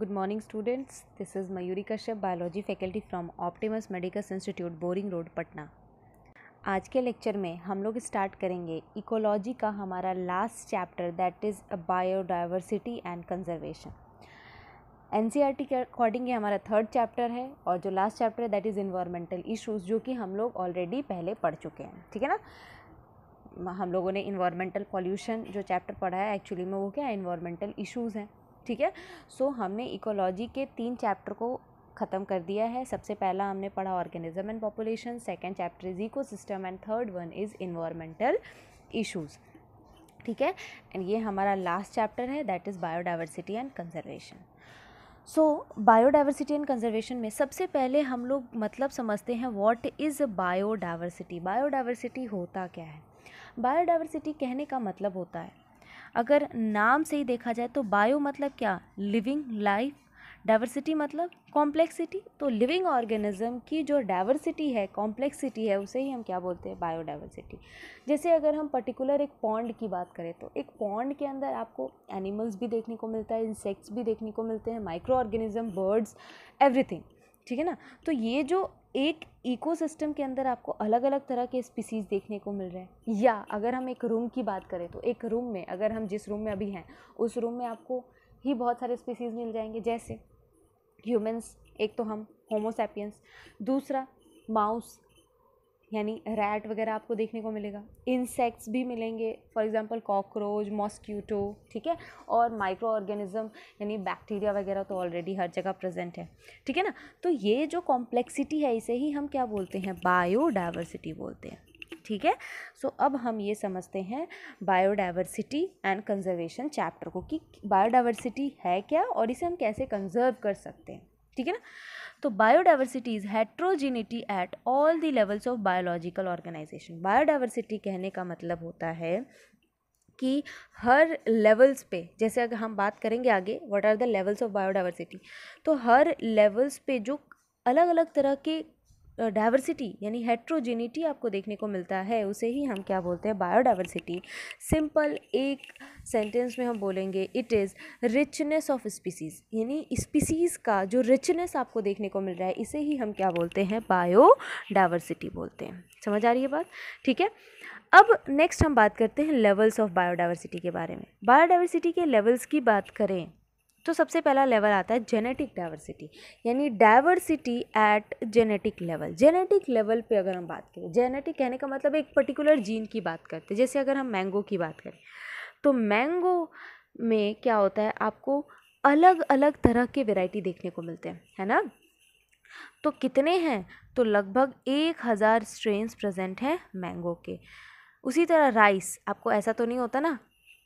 good morning students this is Mayuri Kashyap biology faculty from Optimus medical institute Boring Road Patna आज के lecture में हम लोग स्टार्ट करेंगे इकोलॉजी का हमारा last chapter that is biodiversity and conservation N के अकॉर्डिंग ये हमारा थर्ड चैप्टर है और जो लास्ट चैप्टर है दैट इज़ इन्वायरमेंटल इशूज़ जो कि हम लोग ऑलरेडी पहले पढ़ चुके हैं ठीक है ना हम लोगों ने इन्वायरमेंटल पॉल्यूशन जो चैप्टर पढ़ा है एक्चुअली में वो क्या है इन्वायरमेंटल इशूज़ हैं ठीक है सो so, हमने इकोलॉजी के तीन चैप्टर को ख़त्म कर दिया है सबसे पहला हमने पढ़ा organism and population second chapter is ecosystem and third one is environmental issues ठीक है एंड ये हमारा लास्ट चैप्टर है that is biodiversity and conservation so biodiversity and conservation में सबसे पहले हम लोग मतलब समझते हैं व्हाट इज़ बायोडाइवर्सिटी बायोडाइवर्सिटी होता क्या है बायोडाइवर्सिटी कहने का मतलब होता है अगर नाम से ही देखा जाए तो बायो मतलब क्या लिविंग लाइफ डाइवर्सिटी मतलब कॉम्प्लेक्सिटी तो लिविंग ऑर्गेनिज्म की जो डाइवर्सिटी है कॉम्प्लेक्सिटी है उसे ही हम क्या बोलते हैं बायोडाइवर्सिटी जैसे अगर हम पर्टिकुलर एक पॉन्ड की बात करें तो एक पॉन्ड के अंदर आपको एनिमल्स भी देखने को मिलता है इंसेक्ट्स भी देखने को मिलते हैं माइक्रो ऑर्गेनिज्म बर्ड्स एवरीथिंग ठीक है ना तो ये जो एक इकोसिस्टम के अंदर आपको अलग अलग तरह के स्पीसीज देखने को मिल रहे हैं या अगर हम एक रूम की बात करें तो एक रूम में अगर हम जिस रूम में अभी हैं उस रूम में आपको ही बहुत सारे स्पीसीज़ मिल जाएंगे जैसे ह्यूमंस एक तो हम होमोसैपियंस दूसरा माउस यानी रैट वगैरह आपको देखने को मिलेगा इंसेक्ट्स भी मिलेंगे फॉर एग्जांपल कॉकरोच मॉस्क्यूटो ठीक है और माइक्रो ऑर्गेनिज्म यानी बैक्टीरिया वगैरह तो ऑलरेडी हर जगह प्रेजेंट है ठीक है ना तो ये जो कॉम्प्लेक्सिटी है इसे ही हम क्या बोलते हैं बायोडाइवर्सिटी बोलते हैं ठीक है सो so, अब हम ये समझते हैं बायोडाइवर्सिटी एंड कंजर्वेशन चैप्टर को कि बायोडाइवर्सिटी है क्या और इसे हम कैसे कंजर्व कर सकते हैं ठीक है ना तो biodiversity is heterogeneity at all the levels of biological organisation biodiversity कहने का मतलब होता है कि हर लेवल्स पे जैसे अगर हम बात करेंगे आगे what are the levels of biodiversity तो हर लेवल्स पे जो अलग अलग तरह के डाइवर्सिटी यानी हेट्रोजेनिटी आपको देखने को मिलता है उसे ही हम क्या बोलते हैं बायोडाइवर्सिटी सिंपल एक सेंटेंस में हम बोलेंगे it is richness of species यानी स्पीसीज़ का जो रिचनेस आपको देखने को मिल रहा है इसे ही हम क्या बोलते हैं बायोडाइवर्सिटी बोलते हैं समझ आ रही है बात ठीक है अब नेक्स्ट हम बात करते हैं लेवल्स ऑफ बायोडाइवर्सिटी के बारे में बायोडाइवर्सिटी के लेवल्स की बात करें तो सबसे पहला लेवल आता है जेनेटिक डाइवर्सिटी यानी diversity at genetic level genetic level पे अगर हम बात करें जेनेटिक कहने का मतलब एक पर्टिकुलर जीन की बात करते हैं जैसे अगर हम मैंगो की बात करें तो मैंगो में क्या होता है आपको अलग अलग तरह के वेराइटी देखने को मिलते हैं है ना तो कितने हैं तो लगभग एक हज़ार स्ट्रेन्स प्रजेंट हैं मैंगो के उसी तरह राइस आपको ऐसा तो नहीं होता ना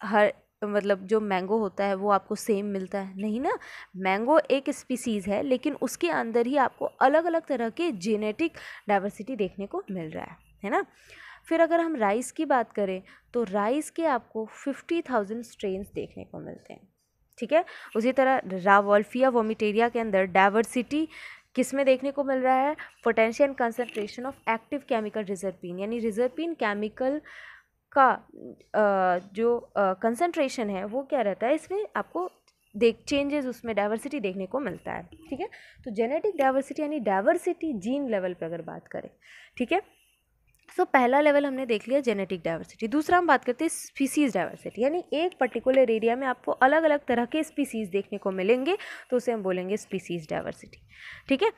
हर मतलब जो मैंगो होता है वो आपको सेम मिलता है नहीं ना मैंगो एक स्पीसीज़ है लेकिन उसके अंदर ही आपको अलग अलग तरह के जेनेटिक डाइवर्सिटी देखने को मिल रहा है है ना फिर अगर हम राइस की बात करें तो राइस के आपको फिफ्टी थाउजेंड स्ट्रेन्स देखने को मिलते हैं ठीक है उसी तरह रावल्फिया वोमिटेरिया के अंदर डाइवर्सिटी किस में देखने को मिल रहा है potential concentration of active chemical reserpine यानी रिजर्पिन केमिकल का जो कंसंट्रेशन है वो क्या रहता है इसमें आपको देख चेंजेस उसमें डाइवर्सिटी देखने को मिलता है ठीक है तो जेनेटिक डाइवर्सिटी यानी डाइवर्सिटी जीन लेवल पे अगर बात करें ठीक है सो so, पहला लेवल हमने देख लिया जेनेटिक डाइवर्सिटी दूसरा हम बात करते हैं स्पीसीज डाइवर्सिटी यानी एक पर्टिकुलर एरिया में आपको अलग अलग तरह के स्पीसीज़ देखने को मिलेंगे तो उसे हम बोलेंगे स्पीसीज डाइवर्सिटी ठीक है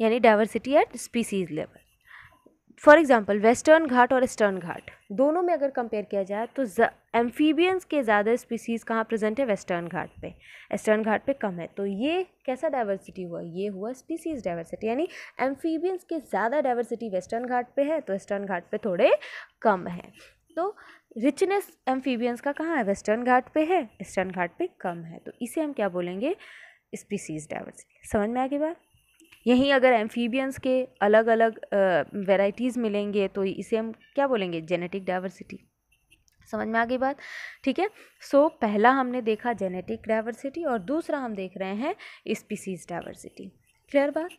यानी diversity at species level for example western Ghat और ईस्टर्न घाट दोनों में अगर कंपेयर किया जाए तो एम्फीबियंस के ज़्यादा स्पीसीज़ कहाँ प्रेजेंट है वेस्टर्न घाट पे ईस्टर्न घाट पे कम है तो ये कैसा डाइवर्सिटी हुआ ये हुआ स्पीसीज़ डाइवर्सिटी यानी एम्फीबियंस के ज़्यादा डाइवर्सिटी वेस्टर्न घाट पे है तो ईस्टर्न घाट पे थोड़े कम है तो रिचनेस एम्फीबियंस का कहाँ है वेस्टर्न घाट पर है ईस्टर्न घाट पर कम है तो इसे हम क्या बोलेंगे स्पीसीज़ डाइवर्सिटी समझ में आ गई बात यहीं अगर एम्फीबियंस के अलग अलग वेराइटीज़ मिलेंगे तो इसे हम क्या बोलेंगे जेनेटिक डाइवर्सिटी समझ में आ गई बात ठीक है सो पहला हमने देखा जेनेटिक डाइवर्सिटी और दूसरा हम देख रहे हैं स्पीसीज डाइवर्सिटी क्लियर बात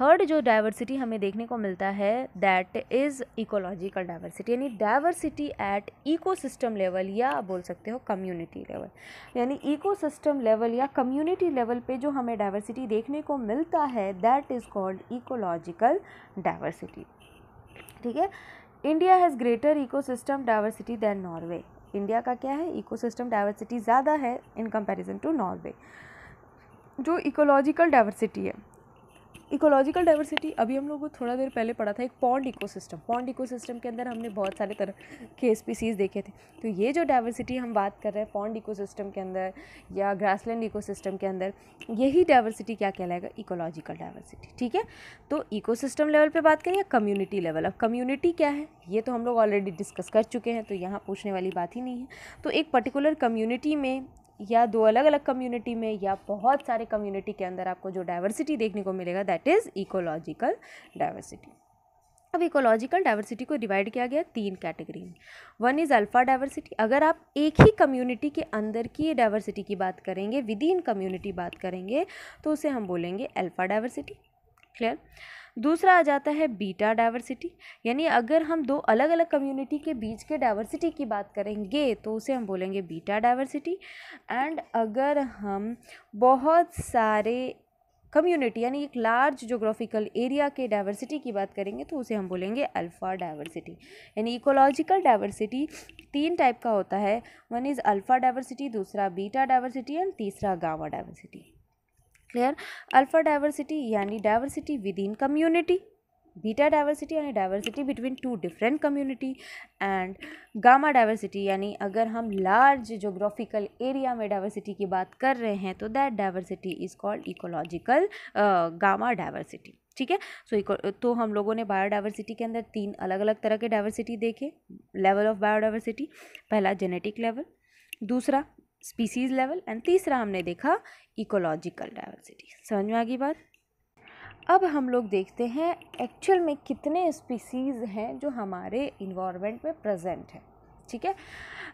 थर्ड जो डाइवर्सिटी हमें देखने को मिलता है दैट इज़ इकोलॉजिकल डाइवर्सिटी यानी डाइवर्सिटी एट इकोसिस्टम लेवल या आप बोल सकते हो कम्युनिटी लेवल यानी इकोसिस्टम लेवल या कम्युनिटी लेवल पे जो हमें डाइवर्सिटी देखने को मिलता है that is called ecological diversity ठीक है India has greater system diversity than Norway India का क्या है इकोसिस्टम डाइवर्सिटी ज़्यादा है इन कंपेरिजन टू नॉर्वे जो इकोलॉजिकल डाइवर्सिटी है इकोलॉजिकल डाइवर्सिटी अभी हम लोग को थोड़ा देर पहले पढ़ा था एक पॉन्ड इकोसिस्टम पॉन्ड इकोसिस्टम के अंदर हमने बहुत सारे तरह के स्पीसीज़ देखे थे तो ये जो डाइवर्सिटी हम बात कर रहे हैं पॉन्ड इकोसिस्टम के अंदर या ग्रासलैंड इकोसिस्टम के अंदर यही डाइवर्सिटी क्या कहलाएगा इकोलॉजिकल डाइवर्सिटी ठीक है तो इकोसिस्टम लेवल पर बात करें या कम्युनिटी लेवल अब कम्युनिटी क्या है ये तो हम लोग ऑलरेडी डिस्कस कर चुके हैं तो यहाँ पूछने वाली बात ही नहीं है तो एक पर्टिकुलर कम्युनिटी में या दो अलग अलग कम्युनिटी में या बहुत सारे कम्युनिटी के अंदर आपको जो डाइवर्सिटी देखने को मिलेगा दैट इज़ इकोलॉजिकल डाइवर्सिटी अब इकोलॉजिकल डाइवर्सिटी को डिवाइड किया गया तीन कैटेगरी में वन इज़ अल्फ़ा डाइवर्सिटी अगर आप एक ही कम्युनिटी के अंदर की डाइवर्सिटी की बात करेंगे विद इन कम्युनिटी बात करेंगे तो उसे हम बोलेंगे अल्फ़ा डाइवर्सिटी क्लियर दूसरा आ जाता है बीटा डाइवर्सिटी यानी अगर हम दो अलग अलग कम्युनिटी के बीच के डाइवर्सिटी की बात करेंगे तो उसे हम बोलेंगे बीटा डाइवर्सिटी एंड अगर हम बहुत सारे कम्युनिटी यानी एक लार्ज जोग्राफिकल एरिया के डाइवर्सिटी की बात करेंगे तो उसे हम बोलेंगे अल्फ़ा डाइवर्सिटी यानी इकोलॉजिकल डाइवर्सिटी तीन टाइप का होता है वन इज़ अल्फ़ा डाइवर्सिटी दूसरा बीटा डाइवर्सिटी एंड तीसरा gamma diversity clear alpha diversity यानी diversity within community beta diversity यानी diversity between two different community and gamma diversity यानी अगर हम लार्ज जोग्राफिकल एरिया में डाइवर्सिटी की बात कर रहे हैं तो that diversity is called ecological gamma diversity ठीक है सो so, तो हम लोगों ने बायोडाइवर्सिटी के अंदर तीन अलग अलग तरह के डाइवर्सिटी देखे लेवल ऑफ बायोडाइवर्सिटी पहला जेनेटिक लेवल दूसरा स्पीसीज लेवल एंड तीसरा हमने देखा इकोलॉजिकल डाइवर्सिटी समझ में आ गई बात अब हम लोग देखते हैं एक्चुअल में कितने स्पीसीज़ हैं जो हमारे इन्वामेंट में प्रेजेंट हैं ठीक है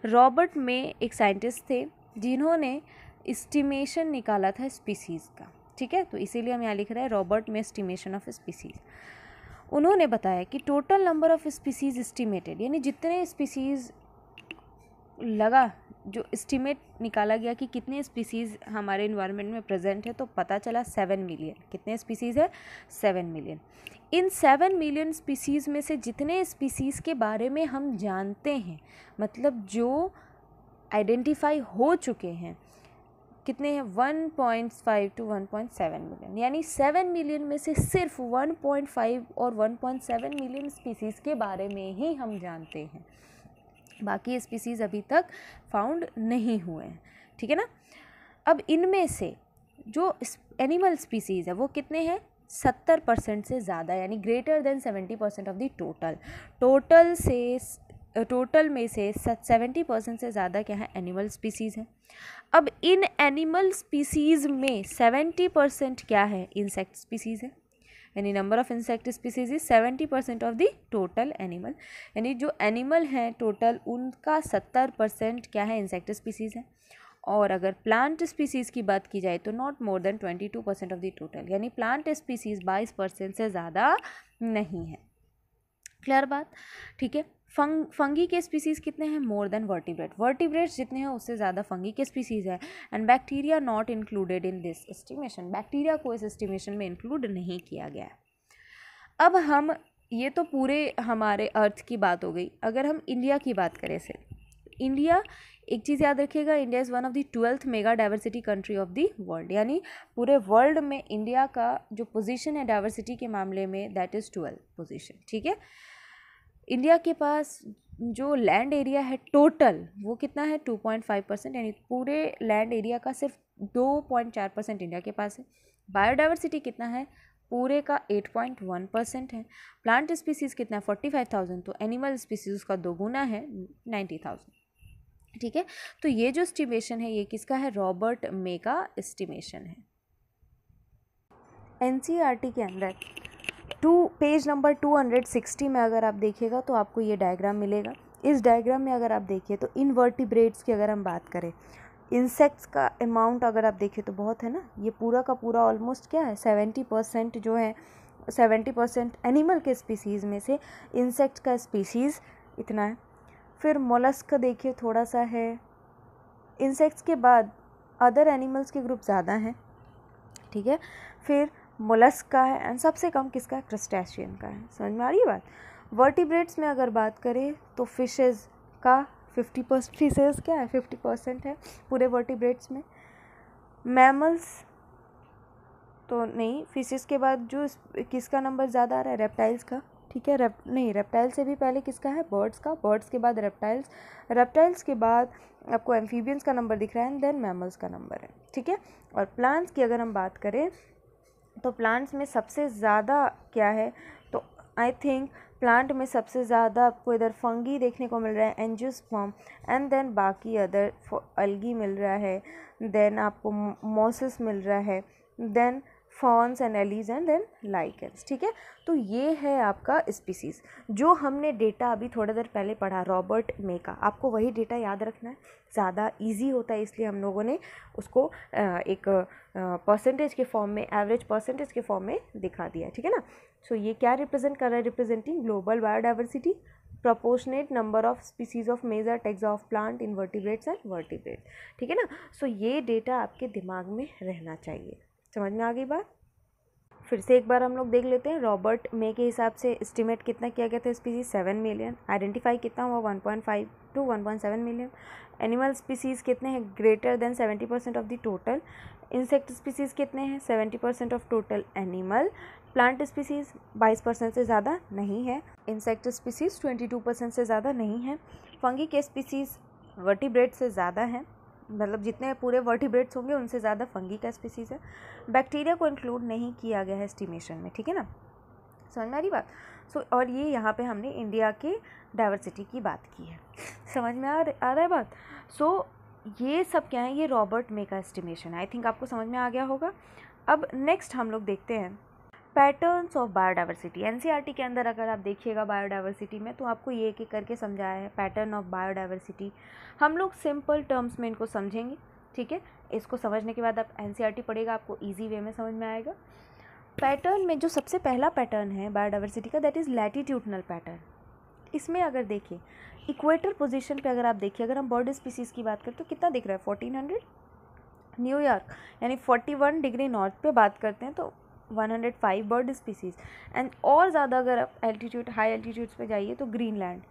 रॉबर्ट में एक साइंटिस्ट थे जिन्होंने इस्टीमेशन निकाला था स्पीसीज़ का ठीक है तो इसीलिए हम यहाँ लिख रहे हैं रॉबर्ट में एस्टिमेशन ऑफ स्पीसीज़ उन्होंने बताया कि total number of species estimated यानी जितने स्पीसीज़ लगा जो इस्टीमेट निकाला गया कि कितने स्पीसीज़ हमारे इन्वायरमेंट में प्रेजेंट है तो पता चला सेवन मिलियन कितने स्पीसीज़ है सेवन मिलियन इन सेवन मिलियन स्पीसीज़ में से जितने स्पीसीज़ के बारे में हम जानते हैं मतलब जो आइडेंटिफाई हो चुके हैं कितने हैं one point five two one point seven million यानी सेवन मिलियन में से सिर्फ वन पॉइंट फाइव और one point seven million species के बारे में ही हम जानते हैं बाकी स्पीसीज़ अभी तक फाउंड नहीं हुए हैं ठीक है ना अब इनमें से जो एनिमल स्पीसीज़ है वो कितने हैं सत्तर परसेंट से ज़्यादा यानी greater than seventy percent of the total total से टोटल में से सेवेंटी परसेंट से ज़्यादा क्या है एनिमल स्पीसीज़ हैं अब इन एनिमल स्पीसीज़ में सेवेंटी परसेंट क्या है इंसेक्ट स्पीसीज़ है यानी number of insect species is seventy percent of the total animal यानी जो एनिमल हैं टोटल उनका सत्तर परसेंट क्या है इंसेक्ट स्पीसीज है और अगर प्लांट स्पीसीज़ की बात की जाए तो not more than twenty two percent of the total यानी प्लांट स्पीसीज़ बाईस परसेंट से ज़्यादा नहीं है क्लियर बात ठीक है फंग फंगी के स्पीसीज़ कितने हैं मोर देन वर्टिब्रेट वर्टिब्रेट्स जितने हैं उससे ज़्यादा फंगी के स्पीसीज़ है and bacteria not included in this estimation bacteria को इस एस्टिमेशन में इंक्लूड नहीं किया गया है अब हम ये तो पूरे हमारे अर्थ की बात हो गई अगर हम इंडिया की बात करें से इंडिया एक चीज़ याद रखिएगा India is one of the twelfth mega diversity country of the world यानी पूरे वर्ल्ड में इंडिया का जो पोजीशन है डाइवर्सिटी के मामले में दैट इज़ ट्वेल्थ पोजीशन ठीक है इंडिया के पास जो लैंड एरिया है टोटल वो कितना है टू पॉइंट फाइव परसेंट यानी पूरे लैंड एरिया का सिर्फ दो पॉइंट चार परसेंट इंडिया के पास है बायोडाइवर्सिटी कितना है पूरे का एट पॉइंट वन परसेंट है प्लांट स्पीसीज़ कितना है फोर्टी फाइव थाउजेंड तो एनिमल स्पीसीज़ उसका दोगुना है नाइन्टी थाउजेंड ठीक है तो ये जो एस्टिमेशन है ये किसका है रॉबर्ट मे का एस्टिमेशन है एन e के अंदर to page number two hundred sixty में अगर आप देखिएगा तो आपको ये डायग्राम मिलेगा इस डायग्राम में अगर आप देखिए तो वर्टिब्रेट्स की अगर हम बात करें इंसेक्ट्स का अमाउंट अगर आप देखें तो बहुत है ना ये पूरा का पूरा ऑलमोस्ट क्या है सेवेंटी परसेंट जो है सेवेंटी परसेंट एनिमल के स्पीसीज़ में से इंसेक्ट्स का स्पीसीज़ इतना है फिर मोलस्क देखिए थोड़ा सा है इंसेक्ट्स के बाद अदर एनिमल्स के ग्रुप ज़्यादा हैं ठीक है फिर मोलस्क का है एंड सबसे कम किसका है क्रस्टेशियन का है समझ में आ रही है बात वर्टिब्रेट्स में अगर बात करें तो फिशेज़ का फिफ्टी परसेंट फिशेज़ क्या है फिफ्टी परसेंट है पूरे वर्टिब्रेट्स में मैमल्स तो नहीं फिशेज़ के बाद जो किसका नंबर ज़्यादा आ रहा है रेप्टाइल्स का ठीक है रेप नहीं रेप्टाइल से भी पहले किसका है बर्ड्स का बर्ड्स के बाद रेप्टाइल्स रेप्टाइल्स के बाद आपको एम्फीबियंस का नंबर दिख रहा है एंड देन मैमल्स का नंबर है ठीक है और प्लांट्स की अगर हम बात करें तो प्लांट्स में सबसे ज़्यादा क्या है तो आई थिंक प्लांट में सबसे ज़्यादा आपको इधर फंगी देखने को मिल रहा है फॉर्म एंड देन बाकी अदर अलगी मिल रहा है देन आपको मोसिस मिल रहा है then ferns and algae and then lichens ठीक है तो ये है आपका स्पीसीज़ जो हमने डेटा अभी थोड़ा देर पहले पढ़ा रॉबर्ट मे का आपको वही डेटा याद रखना है ज़्यादा इजी होता है इसलिए हम लोगों ने उसको एक परसेंटेज के फॉर्म में एवरेज परसेंटेज के फॉर्म में दिखा दिया ठीक है ना सो so, ये क्या रिप्रेजेंट कर रहा है representing global biodiversity number of species of major taxa of plant invertebrates and vertebrate ठीक है ना सो so, ये डेटा आपके दिमाग में रहना चाहिए समझ में आ गई बात फिर से एक बार हम लोग देख लेते हैं रॉबर्ट मे के हिसाब से एस्टिमेट कितना किया गया था स्पीसीज सेवन मिलियन आइडेंटिफाई कितना हुआ one point five two one point seven million animal species कितने हैं greater than seventy percent of the total insect species कितने हैं seventy percent of total animal plant species बाईस परसेंट से ज़्यादा नहीं है insect species twenty two percent से ज़्यादा नहीं है फंगी के स्पीसीज़ वर्टिब्रेड से ज़्यादा हैं मतलब जितने पूरे वर्टिब्रेट्स होंगे उनसे ज़्यादा फंगी का स्पीसीज़ है बैक्टीरिया को इंक्लूड नहीं किया गया है एस्टिमेशन में ठीक है ना समझ में आ रही बात सो so, और ये यहाँ पे हमने इंडिया के डाइवर्सिटी की बात की है समझ में आ रहा है बात सो so, ये सब क्या है ये रॉबर्ट मे का एस्टिमेशन है आई थिंक आपको समझ में आ गया होगा अब नेक्स्ट हम लोग देखते हैं पैटर्न्स ऑफ बायोडाइवर्सिटी एनसीईआरटी के अंदर अगर आप देखिएगा बायोडाइवर्सिटी में तो आपको ये एक एक करके समझाया है पैटर्न ऑफ बायोडाइवर्सिटी हम लोग सिंपल टर्म्स में इनको समझेंगे ठीक है इसको समझने के बाद आप एन e पढ़ेगा आपको ईजी वे में समझ में आएगा पैटर्न में जो सबसे पहला पैटर्न है बायोडाइवर्सिटी का दैट इज़ लैटिट्यूडनल पैटर्न इसमें अगर देखिए इक्वेटर पोजीशन पे अगर आप देखिए अगर हम बर्ड स्पीसीज़ की बात करें तो कितना दिख रहा है फोर्टीन हंड्रेड न्यूयॉर्क यानी 41 डिग्री नॉर्थ पे बात करते हैं तो 105 बर्ड स्पीसीज एंड और ज़्यादा अगर आप एल्टीट्यूड हाई एल्टीट्यूड्स पे जाइए तो ग्रीनलैंड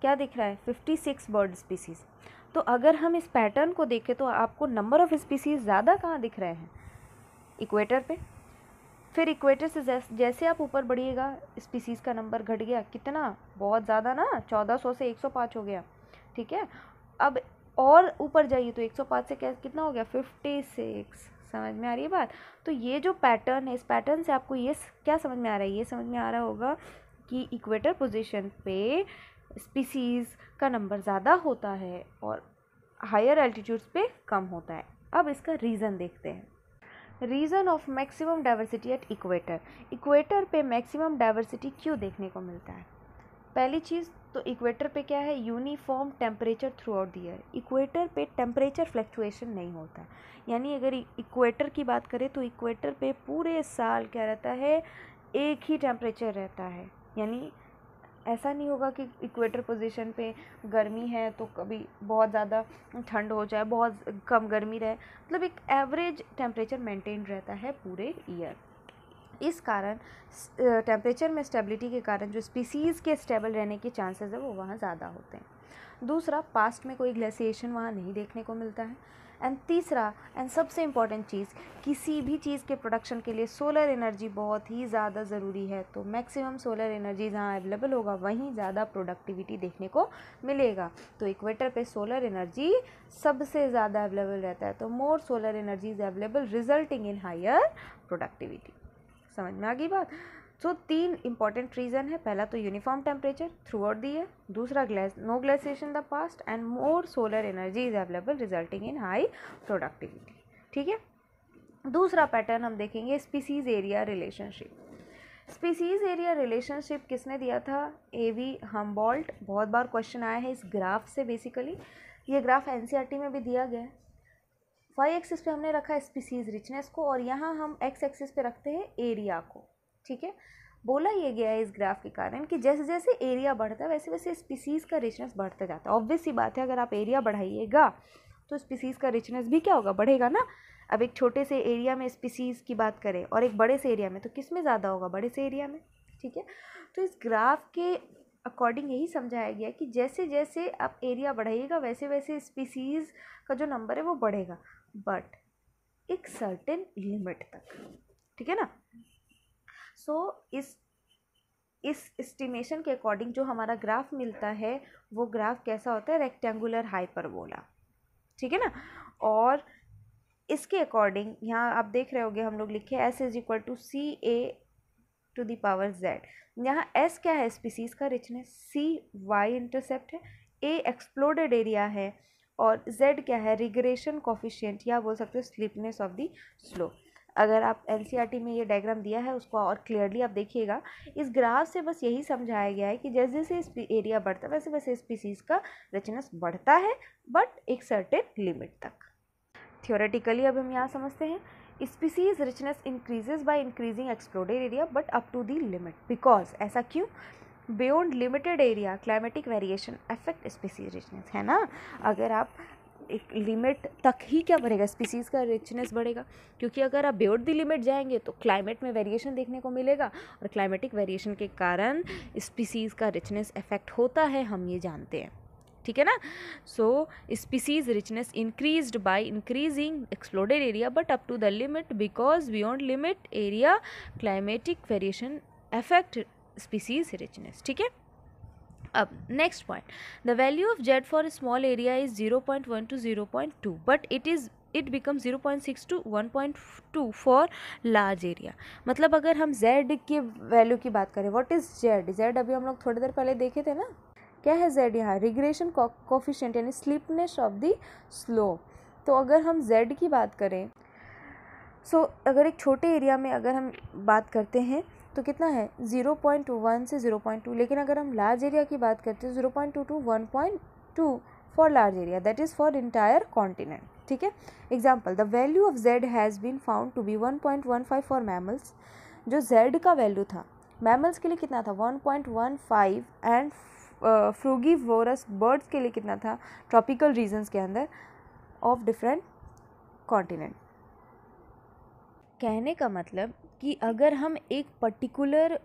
क्या दिख रहा है 56 बर्ड स्पीसीज तो अगर हम इस पैटर्न को देखें तो आपको नंबर ऑफ़ स्पीसीज ज़्यादा कहाँ दिख रहे हैं इक्वेटर पे फिर इक्वेटर से जैसे, जैसे आप ऊपर बढ़िएगा स्पीसीज़ का नंबर घट गया कितना बहुत ज़्यादा ना 1400 से 105 हो गया ठीक है अब और ऊपर जाइए तो 105 से क्या कितना हो गया 56 समझ में आ रही है बात तो ये जो पैटर्न है इस पैटर्न से आपको ये क्या समझ में आ रहा है ये समझ में आ रहा होगा कि इक्वेटर पोजिशन पे स्पीसीज़ का नंबर ज़्यादा होता है और हायर एल्टीट्यूड्स पे कम होता है अब इसका रीज़न देखते हैं reason of maximum diversity at equator equator पे मैक्सिमम डाइवर्सिटी क्यों देखने को मिलता है पहली चीज़ तो इक्वेटर पे क्या है uniform temperature throughout the year equator पे टेम्परेचर फ्लक्चुएशन नहीं होता यानी अगर इक्वेटर e- की बात करें तो इक्वेटर पे पूरे साल क्या रहता है एक ही टेम्परेचर रहता है यानी ऐसा नहीं होगा कि इक्वेटर पोजीशन पे गर्मी है तो कभी बहुत ज़्यादा ठंड हो जाए बहुत कम गर्मी रहे मतलब एक एवरेज टेम्परेचर मेंटेन रहता है पूरे ईयर इस कारण टेम्परेचर में स्टेबिलिटी के कारण जो स्पीसीज़ के स्टेबल रहने के चांसेस है वो वहाँ ज़्यादा होते हैं दूसरा पास्ट में कोई ग्लेसिएशन वहाँ नहीं देखने को मिलता है एंड तीसरा एंड सबसे इम्पॉर्टेंट चीज़ किसी भी चीज़ के प्रोडक्शन के लिए सोलर एनर्जी बहुत ही ज़्यादा ज़रूरी है तो मैक्सिमम सोलर एनर्जी जहाँ अवेलेबल होगा वहीं ज़्यादा प्रोडक्टिविटी देखने को मिलेगा तो इक्वेटर पे सोलर एनर्जी सबसे ज़्यादा अवेलेबल रहता है तो more solar energy is available resulting in higher productivity समझ में आ गई बात सो so, तीन इंपॉर्टेंट रीज़न है पहला तो uniform temperature throughout the है दूसरा glace no glaciation the past and more solar energy is available resulting in high productivity ठीक है दूसरा पैटर्न हम देखेंगे species area relationship species area relationship किसने दिया था ए वी हमबॉल्ट बहुत बार क्वेश्चन आया है इस ग्राफ से बेसिकली ये ग्राफ एन e में भी दिया गया है वाई एक्सिस पे हमने रखा है स्पीसीज रिचनेस को और यहाँ हम एक्स एक्सिस पे रखते हैं एरिया को ठीक है बोला ये गया है इस ग्राफ के कारण कि जैसे जैसे एरिया बढ़ता है वैसे वैसे स्पीसीज़ का रिचनेस बढ़ता जाता है ऑब्वियस ही बात है अगर आप एरिया बढ़ाइएगा तो स्पीसीज़ का रिचनेस भी क्या होगा बढ़ेगा ना अब एक छोटे से एरिया में स्पीसीज़ की बात करें और एक बड़े से एरिया में तो किस में ज़्यादा होगा बड़े से एरिया में ठीक है तो इस ग्राफ के अकॉर्डिंग यही समझाया गया कि जैसे जैसे आप एरिया बढ़ाइएगा वैसे वैसे स्पीसीज़ का जो नंबर है वो बढ़ेगा बट एक सर्टेन लिमिट तक ठीक है ना सो so, इस इस एस्टिमेशन के अकॉर्डिंग जो हमारा ग्राफ मिलता है वो ग्राफ कैसा होता है रेक्टेंगुलर हाइपरबोला ठीक है ना और इसके अकॉर्डिंग यहाँ आप देख रहे होंगे हम लोग लिखे S is equal to C A to the power Z यहाँ एस क्या है स्पीसीज का रिचनेस सी वाई इंटरसेप्ट है ए एक्सप्लोडेड एरिया है और z क्या है रिग्रेशन कॉफिशियंट या बोल सकते हो स्लिपनेस ऑफ दी स्लो अगर आप एन में ये डायग्राम दिया है उसको और क्लियरली आप देखिएगा इस ग्राफ से बस यही समझाया गया है कि जैसे जैसे इस एरिया बढ़ता है वैसे वैसे स्पीसीज़ का रचनस बढ़ता है बट एक सर्टेन लिमिट तक थियोरेटिकली अब हम यहाँ समझते हैं species richness increases by increasing exploded area but up to the limit because ऐसा क्यों beyond limited area climatic variation affect species richness है ना अगर आप एक लिमिट तक ही क्या बढ़ेगा स्पीसीज़ का रिचनेस बढ़ेगा क्योंकि अगर आप बियॉन्ड द लिमिट जाएंगे तो क्लाइमेट में वेरिएशन देखने को मिलेगा और क्लाइमेटिक वेरिएशन के कारण स्पीसीज़ का रिचनेस इफेक्ट होता है हम ये जानते हैं ठीक है ना so species richness increase by increasing exploded area but up to the limit because beyond limit area climatic variation affect species richness ठीक है अब next point the value of Z for small area is zero point one two zero point two but it is it become zero point six two one point two for large area मतलब अगर हम Z के value की बात करें what is Z Z अभी हम लोग थोड़ी देर पहले देखे थे ना क्या है जेड यहाँ रिग्रेशन कोफिशेंट यानी स्लिपनेस ऑफ द स्लो तो अगर हम जेड की बात करें सो so, अगर एक छोटे एरिया में अगर हम बात करते हैं तो कितना है जीरो पॉइंट वन से ज़ीरो पॉइंट टू लेकिन अगर हम लार्ज एरिया की बात करते हैं zero point two to one point two for large area that is for entire continent ठीक है example the value of Z has been found to be one one point five for mammals जो Z का value था mammals के लिए कितना था one one point five and फ्रूगी vores birds के लिए कितना था ट्रॉपिकल रीजन्स के अंदर ऑफ डिफरेंट कॉन्टिनेंट कहने का मतलब कि अगर हम एक पर्टिकुलर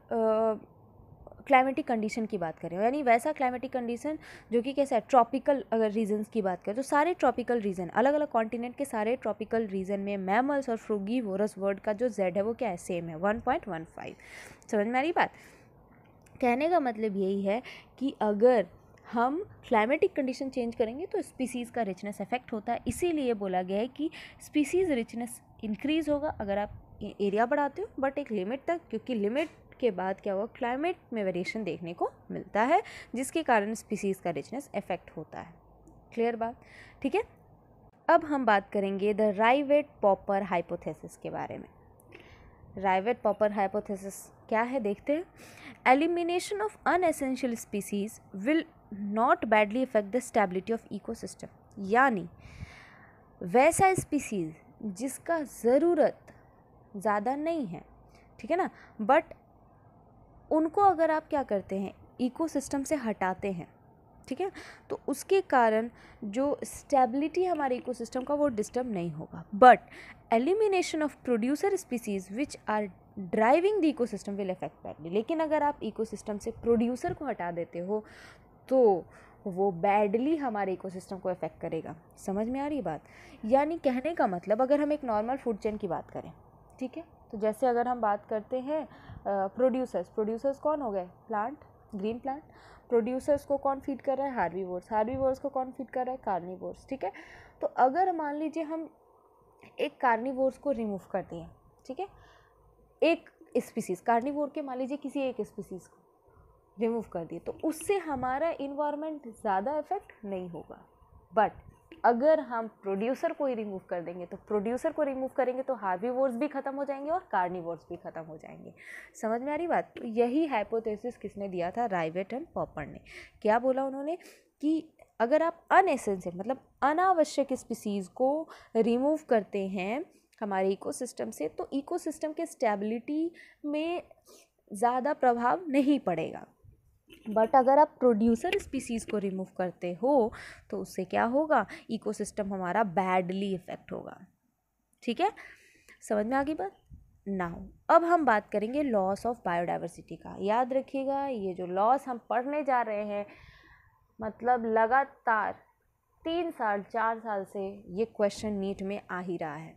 क्लाइमेटिक कंडीशन की बात करें यानी वैसा क्लाइमेटिक कंडीशन जो कि कैसा है ट्रॉपिकल अगर रीजन्स की बात करें तो सारे ट्रॉपिकल रीजन अलग अलग कॉन्टिनेंट के सारे ट्रॉपिकल रीजन में मैमल्स और फ्रूगी वोरस वर्ड का जो जेड है वो क्या है सेम है वन पॉइंट वन फाइव समझ में आ रही बात कहने का मतलब यही है कि अगर हम क्लाइमेटिक कंडीशन चेंज करेंगे तो स्पीसीज़ का रिचनेस इफेक्ट होता है इसीलिए बोला गया है कि स्पीसीज़ रिचनेस इंक्रीज़ होगा अगर आप एरिया बढ़ाते हो बट एक लिमिट तक क्योंकि लिमिट के बाद क्या हुआ क्लाइमेट में वेरिएशन देखने को मिलता है जिसके कारण स्पीसीज़ का रिचनेस इफेक्ट होता है क्लियर बात ठीक है अब हम बात करेंगे द राइवेट पॉपर हाइपोथेसिस के बारे में राइवेट पॉपर हाइपोथेसिस क्या है देखते हैं elimination of unessential species will not badly affect the stability of ecosystem यानी वैसा स्पीसीज जिसका ज़रूरत ज़्यादा नहीं है ठीक है ना बट उनको अगर आप क्या करते हैं इकोसिस्टम से हटाते हैं ठीक है तो उसके कारण जो स्टेबिलिटी हमारे इकोसिस्टम का वो डिस्टर्ब नहीं होगा but elimination of producer species which are driving the ecosystem will affect badly लेकिन अगर आप इकोसिस्टम से प्रोड्यूसर को हटा देते हो तो वो बैडली हमारे इकोसिस्टम को अफेक्ट करेगा समझ में आ रही बात यानी कहने का मतलब अगर हम एक नॉर्मल फूड चेन की बात करें ठीक है तो जैसे अगर हम बात करते हैं प्रोड्यूसर्स प्रोड्यूसर्स कौन हो गए प्लांट ग्रीन प्लांट प्रोड्यूसर्स को कौन फीड कर रहा है हार्वी वोर्स को कौन फीड कर रहा है कार्निवोर्स ठीक है तो अगर मान लीजिए हम एक कार्निवोर्स को रिमूव कर दिए ठीक है एक स्पीसीज कार्निवोर के मान लीजिए किसी एक स्पीसीज को रिमूव कर दिए तो उससे हमारा इन्वायरमेंट ज़्यादा इफेक्ट नहीं होगा बट अगर हम प्रोड्यूसर को ही रिमूव कर देंगे तो प्रोड्यूसर को रिमूव करेंगे तो हार्बीवोर्स भी ख़त्म हो जाएंगे और कार्निवोर्स भी ख़त्म हो जाएंगे समझ में आ रही बात तो यही हाइपोथेसिस किसने दिया था राइवेट एंड पॉपर ने क्या बोला उन्होंने कि अगर आप अनएसेंशियल मतलब अनावश्यक स्पीसीज़ को रिमूव करते हैं हमारे इकोसिस्टम से तो इकोसिस्टम के स्टेबिलिटी में ज़्यादा प्रभाव नहीं पड़ेगा बट अगर आप प्रोड्यूसर स्पीसीज़ को रिमूव करते हो तो उससे क्या होगा इकोसिस्टम हमारा बैडली इफ़ेक्ट होगा ठीक है समझ में आ गई बात ना हो अब हम बात करेंगे लॉस ऑफ बायोडाइवर्सिटी का याद रखिएगा ये जो लॉस हम पढ़ने जा रहे हैं मतलब लगातार तीन साल चार साल से ये क्वेश्चन नीट में आ ही रहा है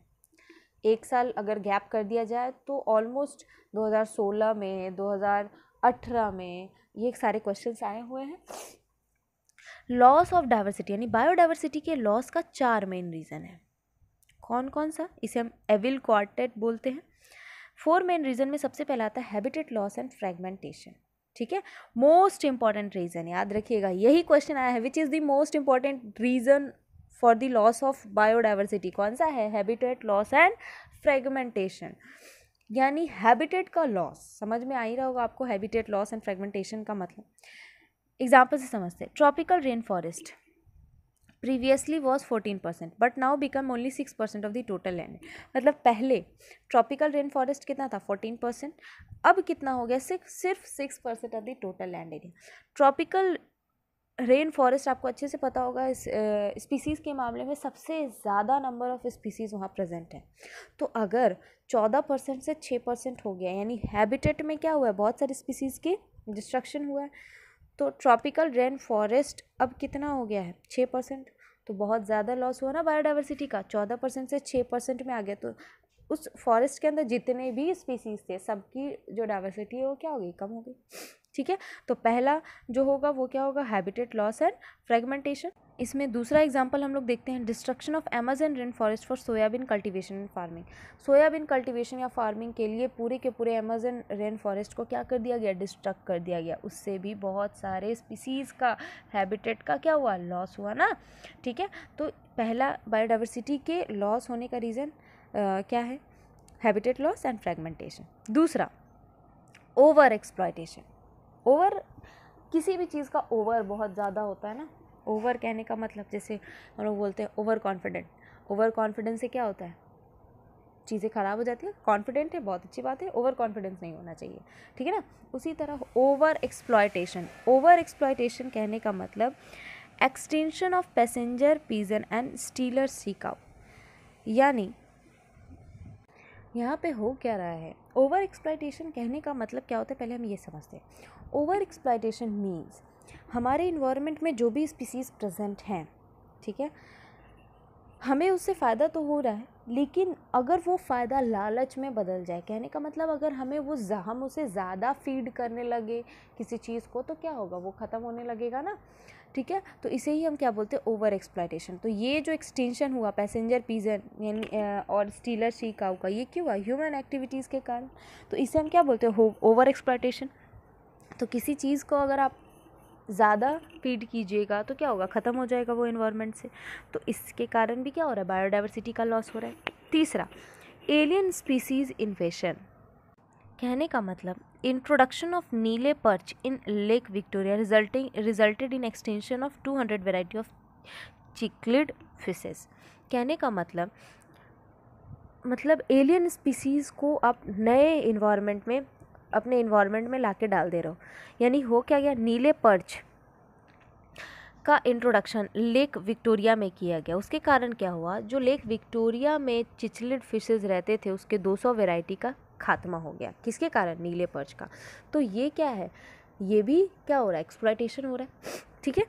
एक साल अगर गैप कर दिया जाए तो ऑलमोस्ट 2016 में 2018 में ये सारे क्वेश्चन आए हुए हैं लॉस ऑफ डाइवर्सिटी यानी बायोडाइवर्सिटी के लॉस का चार मेन रीज़न है कौन कौन सा इसे हम एविल क्वार्टेट बोलते हैं फोर मेन रीज़न में सबसे पहला आता है हैबिटेट लॉस एंड फ्रेगमेंटेशन ठीक है मोस्ट इंपॉर्टेंट रीज़न याद रखिएगा यही क्वेश्चन आया है which is the most important reason for the loss of biodiversity कौन सा है हैबिटेट लॉस एंड फ्रेगमेंटेशन यानी हैबिटेट का लॉस समझ में आ ही रहा होगा आपको हैबिटेट लॉस एंड फ्रेगमेंटेशन का मतलब एग्जाम्पल से समझते हैं tropical rain forest previously was fourteen percent but now become only six percent of the total land मतलब पहले ट्रॉपिकल रेन फॉरेस्ट कितना था फोर्टीन परसेंट अब कितना हो गया सिर्फ सिर्फ six percent of the total land area tropical rain forest आपको अच्छे से पता होगा इस स्पीसीज़ के मामले में सबसे ज़्यादा नंबर ऑफ़ स्पीसीज़ वहाँ प्रेजेंट हैं तो अगर चौदह परसेंट से छः परसेंट हो गया यानी हैबिटेट में क्या हुआ है बहुत सारी स्पीसीज़ की डिस्ट्रक्शन हुआ है तो ट्रॉपिकल रेन फॉरेस्ट अब कितना हो गया है छः परसेंट तो बहुत ज़्यादा लॉस हुआ ना बायोडाइवर्सिटी का चौदह परसेंट से छः परसेंट में आ गया तो उस फॉरेस्ट के अंदर जितने भी स्पीसीज़ थे सबकी जो डाइवर्सिटी है वो क्या हो गई कम हो गई ठीक है तो पहला जो होगा वो क्या होगा हैबिटेट लॉस एंड फ्रेगमेंटेशन इसमें दूसरा एग्जाम्पल हम लोग देखते हैं destruction of Amazon rain forest for soybean cultivation and farming soybean cultivation या फार्मिंग के लिए पूरे के पूरे अमेजन रेन फॉरेस्ट को क्या कर दिया गया डिस्ट्रक्ट कर दिया गया उससे भी बहुत सारे स्पीसीज़ का हैबिटेट का क्या हुआ लॉस हुआ ना ठीक है तो पहला बायोडाइवर्सिटी के लॉस होने का रीज़न क्या है हैबिटेट लॉस एंड फ्रेगमेंटेशन दूसरा ओवर एक्सप्लाइटेशन ओवर किसी भी चीज़ का ओवर बहुत ज़्यादा होता है ना ओवर कहने का मतलब जैसे हम लोग बोलते हैं ओवर कॉन्फिडेंट ओवर कॉन्फिडेंस से क्या होता है चीज़ें ख़राब हो जाती है कॉन्फिडेंट है बहुत अच्छी बात है ओवर कॉन्फिडेंस नहीं होना चाहिए ठीक है ना उसी तरह ओवर एक्सप्लॉयटेशन ओवर एक्सप्लॉयटेशन कहने का मतलब extinction of passenger pigeon and Steller sea cow यानी यहाँ पे हो क्या रहा है ओवर एक्सप्लाइटेशन कहने का मतलब क्या होता है पहले हम ये समझते हैं ओवर एक्सप्लाइटेशन मीन्स हमारे इन्वायरमेंट में जो भी स्पीसीज़ प्रेजेंट हैं ठीक है हमें उससे फ़ायदा तो हो रहा है लेकिन अगर वो फ़ायदा लालच में बदल जाए कहने का मतलब अगर हमें वो हम उसे ज़्यादा फीड करने लगे किसी चीज़ को तो क्या होगा वो ख़त्म होने लगेगा ना ठीक है तो इसे ही हम क्या बोलते हैं ओवर एक्सप्लाइटेशन तो ये जो एक्सटेंशन हुआ पैसेंजर पीजन यानी और स्टीलर सी काउ का ये क्यों हुआ ह्यूमन एक्टिविटीज़ के कारण तो इसे हम क्या बोलते हैं ओवर एक्सप्लाइटेशन तो किसी चीज़ को अगर आप ज़्यादा फीड कीजिएगा तो क्या होगा ख़त्म हो जाएगा वो इन्वायरमेंट से तो इसके कारण भी क्या हो रहा है बायोडाइवर्सिटी का लॉस हो रहा है तीसरा एलियन स्पीसीज़ इन्फेशन कहने का मतलब introduction of Nile perch in Lake Victoria resulting resulted in extinction of two hundred variety of cichlid fishes कहने का मतलब मतलब एलियन स्पीसीज़ को आप नए इन्वायरमेंट में अपने इन्वायरमेंट में ला डाल दे रहे हो यानी हो क्या गया नीले पर्च का इंट्रोडक्शन लेक विक्टोरिया में किया गया उसके कारण क्या हुआ जो लेक विक्टोरिया में चिचलिड फिशेज़ रहते थे उसके 200 वैरायटी का खात्मा हो गया किसके कारण नीले पर्च का तो ये क्या है ये भी क्या हो रहा है एक्सप्लाइटेशन हो रहा है ठीक है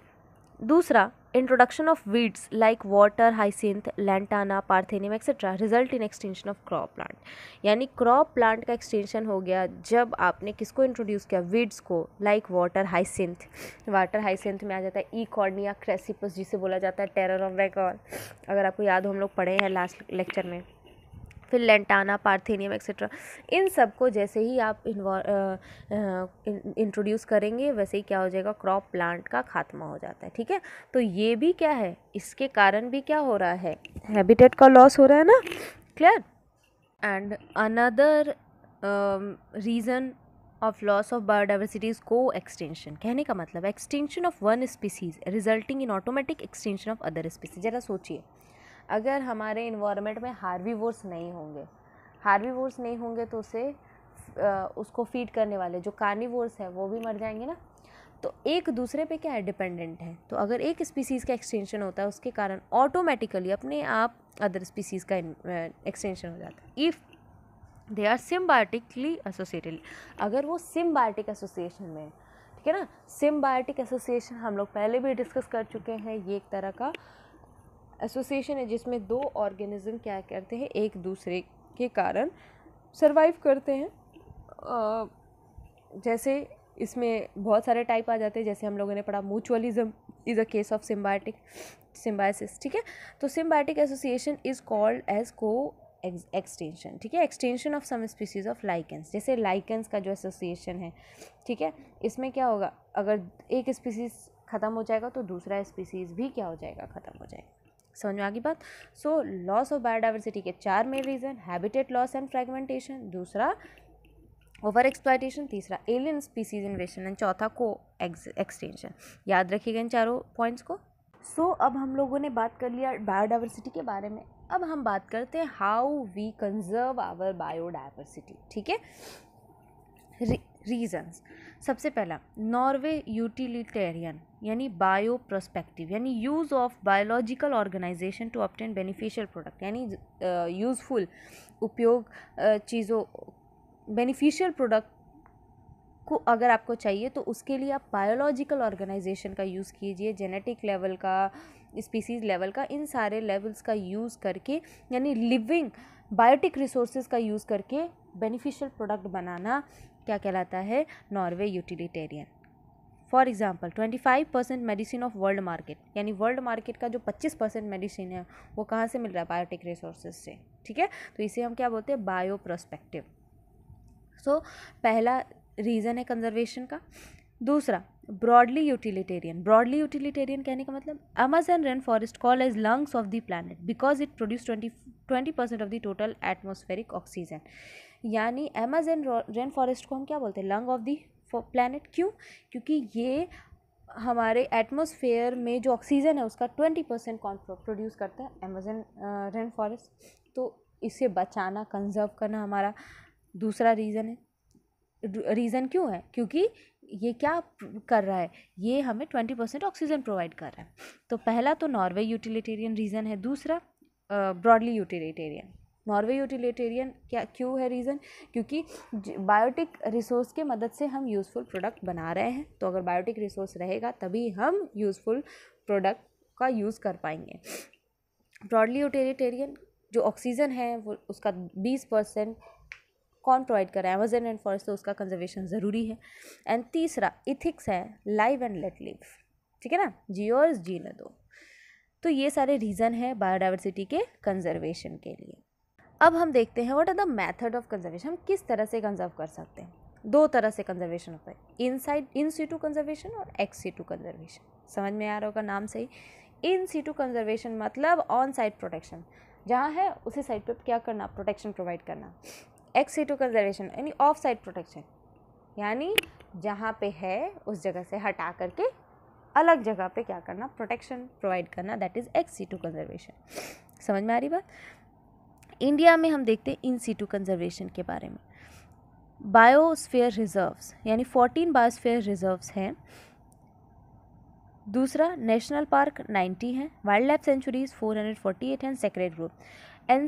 दूसरा introduction of weeds like water hyacinth lantana parthenium etcetera result in extinction of crop plant यानी क्रॉप प्लांट का एक्सटेंशन हो गया जब आपने किसको इंट्रोड्यूस किया वीड्स को like water hyacinth water hyacinth में आ जाता है ई कॉर्निया क्रेसिपस जिसे बोला जाता है टेरर ऑफ रेकॉर्ड अगर आपको याद हो हम लोग पढ़े हैं लास्ट लेक्चर में फिर लेंटाना पार्थेनियम एक्सेट्रा इन सब को जैसे ही आप इंट्रोड्यूस करेंगे वैसे ही क्या हो जाएगा क्रॉप प्लांट का खात्मा हो जाता है ठीक है तो ये भी क्या है इसके कारण भी क्या हो रहा है हैबिटेट का लॉस हो रहा है ना clear and another reason of loss of biodiversity is coextinction कहने का मतलब extinction of one species resulting in automatic extinction of other species ज़रा सोचिए अगर हमारे इन्वामेंट में हार्वी वोर्स नहीं होंगे हार्वी वोर्स नहीं होंगे तो उसे उसको फीड करने वाले जो कार्निवोर्स है वो भी मर जाएंगे ना तो एक दूसरे पे क्या है डिपेंडेंट है तो अगर एक स्पीसीज़ का एक्सटेंशन होता है उसके कारण ऑटोमेटिकली अपने आप अदर स्पीसीज़ का एक्सटेंशन हो जाता है if they are symbiotically associated अगर वो सिम्बायोटिक एसोसिएशन में ठीक है ना सिम्बायोटिक एसोसिएशन हम लोग पहले भी डिस्कस कर चुके हैं ये एक तरह का एसोसिएशन है जिसमें दो ऑर्गेनिज़म क्या करते हैं एक दूसरे के कारण सर्वाइव करते हैं जैसे इसमें बहुत सारे टाइप आ जाते हैं जैसे हम लोगों ने पढ़ा mutualism is a case of symbiotic symbiosis ठीक है तो symbiotic association is called as coextinction ठीक है extinction of some species of lichens जैसे लाइकेंस का जो एसोसिएशन है ठीक है इसमें क्या होगा अगर एक स्पीसीज़ ख़त्म हो जाएगा तो दूसरा स्पीसीज़ भी क्या हो जाएगा ख़त्म हो जाएगा समझ में आ गई बात सो लॉस ऑफ बायोडाइवर्सिटी के चार main reason habitat loss and fragmentation दूसरा ओवर एक्सप्लाइटेशन तीसरा एलियन स्पीसीज इन्वेशन एंड चौथा को एक्सटेंशन याद रखिएगा इन चारों पॉइंट्स को सो so, अब हम लोगों ने बात कर लिया बायोडाइवर्सिटी के बारे में अब हम बात करते हैं how we conserve our biodiversity ठीक है रीजंस सबसे पहला नॉर्वे यूटिलिटेरियन यानी बायो प्रोस्पेक्टिव यानी use of biological organisation to obtain beneficial product यानी यूज़फुल उपयोग चीज़ों बेनिफिशियल प्रोडक्ट को अगर आपको चाहिए तो उसके लिए आप बायोलॉजिकल ऑर्गेनाइजेशन का यूज़ कीजिए जेनेटिक लेवल का स्पीसीज लेवल का इन सारे लेवल्स का यूज़ करके यानी लिविंग बायोटिक रिसोर्सेज का यूज़ करके बेनिफिशियल प्रोडक्ट बनाना क्या कहलाता है narrowly utilitarian for example twenty five percent medicine of world market यानी वर्ल्ड मार्केट का जो पच्चीस परसेंट मेडिसिन है वो कहाँ से मिल रहा है बायोटिक रिसोर्सेज से ठीक है तो इसे हम क्या बोलते हैं बायो प्रोस्पेक्टिव सो पहला रीज़न है कंजर्वेशन का दूसरा ब्रॉडली यूटिलिटेरियन ब्रॉडली यूटिलिटेरियन कहने का मतलब Amazon rain forest call as lungs of the planet because it produce twenty twenty percent of the total atmospheric oxygen यानी अमेजन रेन फॉरेस्ट को हम क्या बोलते हैं लंग ऑफ दी प्लानट क्यों क्योंकि ये हमारे एटमोसफेयर में जो ऑक्सीजन है उसका ट्वेंटी परसेंट कौन प्रोड्यूस करता है अमेजन रेन फॉरेस्ट तो इसे बचाना कंजर्व करना हमारा दूसरा रीज़न है रीज़न क्यों है क्योंकि ये क्या कर रहा है ये हमें ट्वेंटी परसेंट ऑक्सीजन प्रोवाइड कर रहा है तो पहला तो नॉर्वे यूटिलिटेरियन रीज़न है दूसरा ब्रॉडली यूटिलिटेरियन नॉर्वे यूटिलिटेरियन क्या क्यों है रीज़न क्योंकि बायोटिक रिसोर्स के मदद से हम यूज़फुल प्रोडक्ट बना रहे हैं तो अगर बायोटिक रिसोर्स रहेगा तभी हम यूज़फुल प्रोडक्ट का यूज़ कर पाएंगे ब्रॉडली यूटिलिटेरियन जो ऑक्सीजन है वो उसका बीस परसेंट कौन प्रोवाइड कर रहा है अमेजन एंड फॉरेस्ट तो उसका कंजर्वेशन ज़रूरी है एंड तीसरा इथिक्स है लाइव एंड लेट लिव ठीक है ना जियोर्स न दो तो ये सारे रीज़न है बायोडाइवर्सिटी के कंजर्वेशन के लिए अब हम देखते हैं what are the method of conservation हम किस तरह से कंजर्व कर सकते हैं दो तरह से कंजर्वेशन होता है in side in situ conservation और एक्स सीटू कंजर्वेशन समझ में आ रहा होगा नाम सही इन सीटू कंजर्वेशन मतलब ऑन साइड प्रोटेक्शन जहाँ है उसी साइड पर क्या करना प्रोटेक्शन प्रोवाइड करना एक्स सीटू कंजर्वेशन यानी ऑफ साइड प्रोटेक्शन यानी जहाँ पे है उस जगह से हटा करके अलग जगह पे क्या करना प्रोटेक्शन प्रोवाइड करना that is ex situ conservation समझ में आ रही बात इंडिया में हम देखते हैं इन सीटू कंजर्वेशन के बारे में बायोस्फेयर रिजर्व्स यानी 14 बायोस्फेयर रिजर्व्स हैं दूसरा नेशनल पार्क 90 हैं वाइल्ड लाइफ सेंचुरीज 448 हैं सेक्रेट ग्रुप एन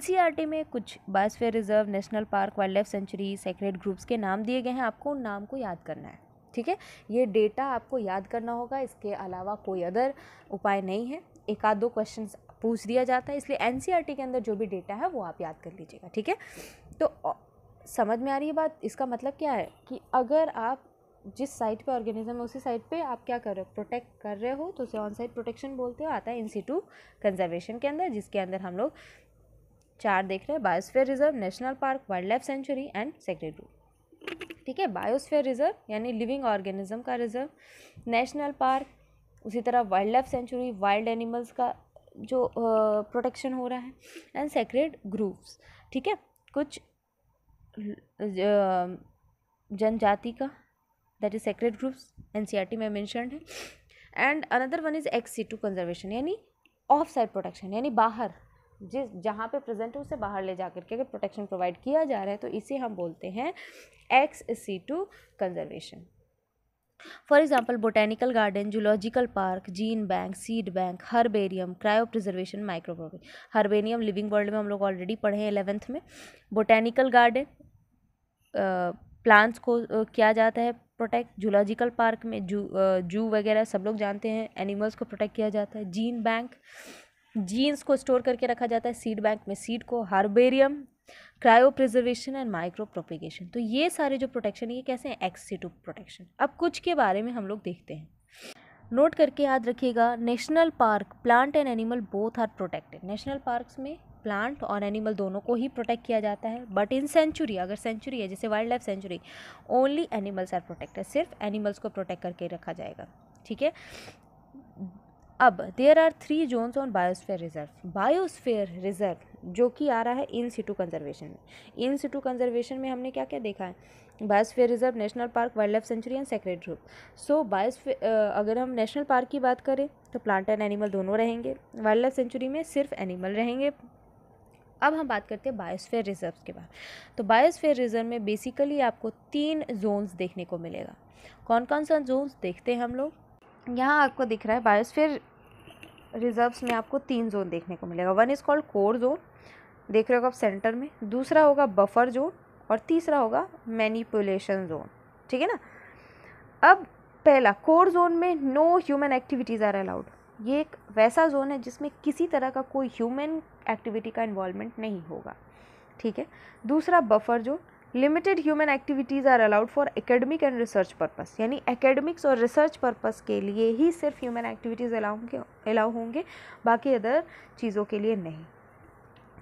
में कुछ biosphere reserve national park wildlife sanctuary sacred groups के नाम दिए गए हैं आपको उन नाम को याद करना है ठीक है ये डेटा आपको याद करना होगा इसके अलावा कोई अदर उपाय नहीं है एक आध दो क्वेश्चन पूछ दिया जाता है इसलिए एन e के अंदर जो भी डेटा है वो आप याद कर लीजिएगा ठीक है तो समझ में आ रही है बात इसका मतलब क्या है कि अगर आप जिस साइट पे ऑर्गेनिज्म है उसी साइट पे आप क्या कर रहे हो प्रोटेक्ट कर रहे हो तो उसे ऑन साइट प्रोटेक्शन बोलते हो आता है इंस्टीट्यू कंजर्वेशन के अंदर जिसके अंदर हम लोग चार देख रहे हैं biosphere reserve national park wildlife sanctuary and sacred रू ठीक है बायोस्फेयर रिजर्व यानी लिविंग ऑर्गेनिज्म का रिजर्व नेशनल पार्क उसी तरह wildlife sanctuary wild animals का जो प्रोटेक्शन हो रहा है एंड सेक्रेट ग्रूव्स ठीक है कुछ जनजाति का that is sacred N C R T में मैंशन है and another one is ex situ conservation यानी ऑफ साइड प्रोटेक्शन यानी बाहर जिस जहाँ पे प्रेजेंट है उसे बाहर ले जा करके अगर प्रोटेक्शन प्रोवाइड किया जा रहा है तो इसे हम बोलते हैं ex situ conservation for example botanical garden zoological park gene bank seed bank herbarium cryo cryopreservation micropropagation herbarium living world में हम लोग ऑलरेडी पढ़े हैं एलेवेंथ में बोटेनिकल गार्डन प्लांट्स को किया जाता है प्रोटेक्ट जूलॉजिकल पार्क में जू जू वगैरह सब लोग जानते हैं एनिमल्स को प्रोटेक्ट किया जाता है जीन बैंक जीन्स को स्टोर करके रखा जाता है सीड बैंक में सीड को herbarium cryopreservation and micropropagation तो ये सारे जो प्रोटेक्शन ये कैसे हैं एक्सीटू प्रोटेक्शन अब कुछ के बारे में हम लोग देखते हैं नोट करके याद रखिएगा national park plant and animal both are protected national parks में प्लांट और एनिमल दोनों को ही प्रोटेक्ट किया जाता है बट इन सेंचुरी अगर सेंचुरी है जैसे wildlife sanctuary only animals are protected सिर्फ एनिमल्स को प्रोटेक्ट करके रखा जाएगा ठीक है अब there are three zones on biosphere reserve biosphere reserve जो कि आ रहा है इन सिटू कंजर्वेशन में इन सिटू कंजर्वेशन में हमने क्या क्या देखा है biosphere reserve national park wildlife sanctuary and sacred group so biosphere अगर हम नेशनल पार्क की बात करें तो प्लांट एंड एनिमल दोनों रहेंगे वाइल्ड लाइफ सेंचुरी में सिर्फ एनिमल रहेंगे अब हम बात करते हैं बायोस्फेयर रिजर्व के बारे तो बायोस्फेयर रिजर्व में बेसिकली आपको तीन जोन्स देखने को मिलेगा कौन कौन सा जोन्स देखते हैं हम लोग यहाँ आपको दिख रहा है बायोस्फीयर रिजर्व्स में आपको तीन जोन देखने को मिलेगा one is called core zone देख रहे हो आप सेंटर में दूसरा होगा बफर जोन और तीसरा होगा मैनिपुलेशन जोन ठीक है ना अब पहला कोर जोन में no human activities are allowed ये एक वैसा जोन है जिसमें किसी तरह का कोई ह्यूमन एक्टिविटी का इन्वॉलमेंट नहीं होगा ठीक है दूसरा buffer zone limited human activities are allowed for academic and research purpose यानी एकेडमिक्स और रिसर्च पर्पस के लिए ही सिर्फ ह्यूमन एक्टिविटीज़ अलाउ होंगे अलाउ होंगे बाकी अदर चीज़ों के लिए नहीं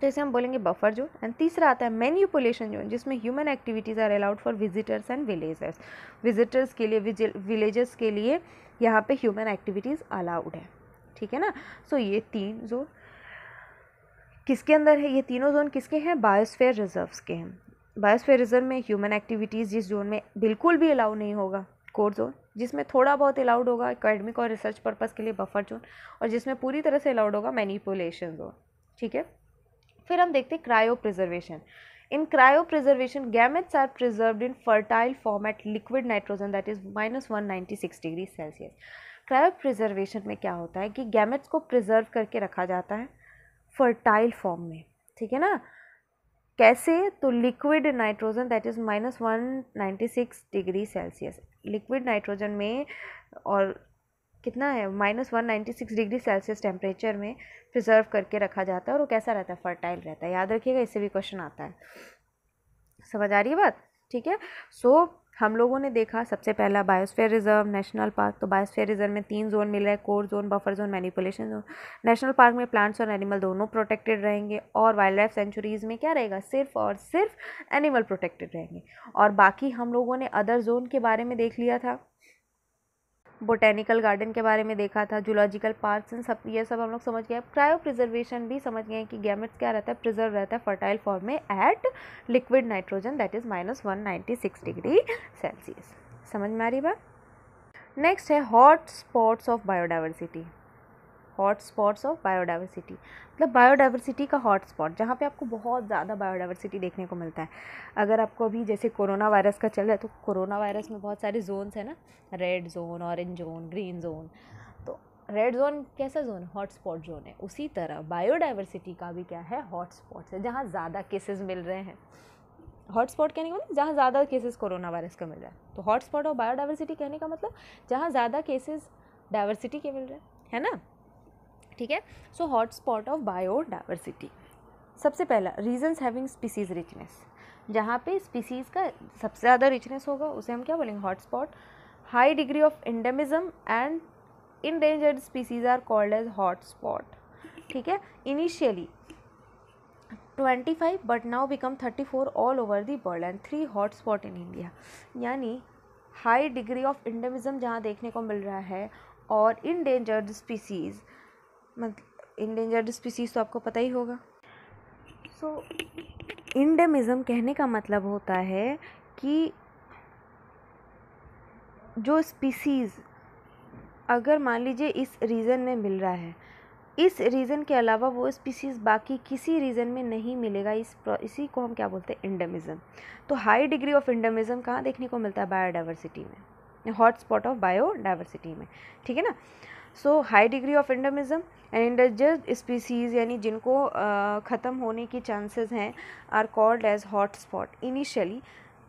तो इसे हम बोलेंगे बफर जोन एंड तीसरा आता है मैन्यूपुलेशन जोन जिसमें human activities are allowed for visitors and villagers visitors के लिए विलेजर्स के लिए यहाँ पे ह्यूमन एक्टिविटीज़ अलाउड है ठीक है ना सो so, ये तीन जोन किसके अंदर है ये तीनों जोन किसके हैं बायोस्फेयर रिजर्व्स के हैं बायोस्फीयर रिजर्व में ह्यूमन एक्टिविटीज़ जिस जोन में बिल्कुल भी अलाउ नहीं होगा कोर जोन जिसमें थोड़ा बहुत अलाउड होगा एकेडमिक और रिसर्च पर्पज़ के लिए बफर जोन और जिसमें पूरी तरह से अलाउड होगा मैनिपुलेशन जोन ठीक है फिर हम देखते हैं cryopreservation in cryopreservation gametes are preserve in fertile form at liquid nitrogen that is minus one ninety six degree Celsius cryopreservation में क्या होता है कि गैमेट्स को प्रिजर्व करके रखा जाता है फर्टाइल फॉर्म में ठीक है ना कैसे तो liquid nitrogen that is minus one ninety six degree Celsius liquid nitrogen में और कितना है minus one ninety six degree Celsius temperature में प्रिजर्व करके रखा जाता है और वो कैसा रहता है फर्टाइल रहता है याद रखिएगा इससे भी क्वेश्चन आता है समझ आ रही है बात ठीक है सो हम लोगों ने देखा सबसे पहला बायोस्फीयर रिजर्व नेशनल पार्क तो बायोस्फीयर रिजर्व में तीन जोन मिल रहा है core zone buffer zone manipulation zone national park में प्लांट्स और एनिमल दोनों प्रोटेक्टेड रहेंगे और वाइल्ड लाइफ सेंचुरीज़ में क्या रहेगा सिर्फ और सिर्फ एनिमल प्रोटेक्टेड रहेंगे और बाकी हम लोगों ने अदर जोन के बारे में देख लिया था बोटेनिकल गार्डन के बारे में देखा था जूलॉजिकल पार्क इन सब ये सब हम लोग समझ गए क्रायो प्रिजर्वेशन भी समझ गए कि गैमेट्स क्या रहता है प्रिजर्व रहता है फर्टाइल फॉर्म में at liquid nitrogen that is minus one ninety six degree Celsius समझ में आ रही बात नेक्स्ट है hot spots of biodiversity hot spots of biodiversity मतलब बायोडाइवर्सिटी का हॉट स्पॉट जहाँ पर आपको बहुत ज़्यादा बायोडाइवर्सिटी देखने को मिलता है अगर आपको अभी जैसे कोरोना वायरस का चल रहा है तो कोरोना वायरस में बहुत सारे जोन्स हैं ना red zone orange zone green zone तो रेड जोन कैसा जोन है हॉट स्पॉट जोन है उसी तरह बायोडाइवर्सिटी का भी क्या है हॉट स्पॉट्स है जहाँ ज़्यादा केसेज मिल रहे हैं हॉटस्पॉट कहने का मतलब जहाँ ज़्यादा केसेस कोरोना वायरस का मिल रहा है तो हॉटस्पॉट और बायोडाइवर्सिटी कहने का मतलब जहाँ ज़्यादा केसेस डाइवर्सिटी के मिल रहे हैं है ना ठीक है so hot spot of biodiversity सबसे पहला रीजन्स हैविंग स्पीसीज रिचनेस जहाँ पे स्पीसीज़ का सबसे ज़्यादा रिचनेस होगा उसे हम क्या बोलेंगे hot spot high degree of endemism and endangered species are called as hot spot ठीक है initially 25 but now become 34 all over the world and three hot spot in India यानी हाई डिग्री ऑफ इंडेमिज्म जहाँ देखने को मिल रहा है और इनडेंजर्ड स्पीसीज़ मतलब इंडेंजर्ड स्पीसीज तो आपको पता ही होगा सो so, इंडेमिज़म कहने का मतलब होता है कि जो स्पीसीज़ अगर मान लीजिए इस रीज़न में मिल रहा है इस रीज़न के अलावा वो स्पीसीज़ बाकी किसी रीज़न में नहीं मिलेगा इस इसी को हम क्या बोलते हैं इंडेमिज़म तो हाई डिग्री ऑफ इंडेमिज़म कहाँ देखने को मिलता है बायोडाइवर्सिटी में हॉट स्पॉट ऑफ बायोडाइवर्सिटी में ठीक है ना so high degree of endemism and endanger species यानी जिनको ख़त्म होने की चांसेस हैं are called as hot spot initially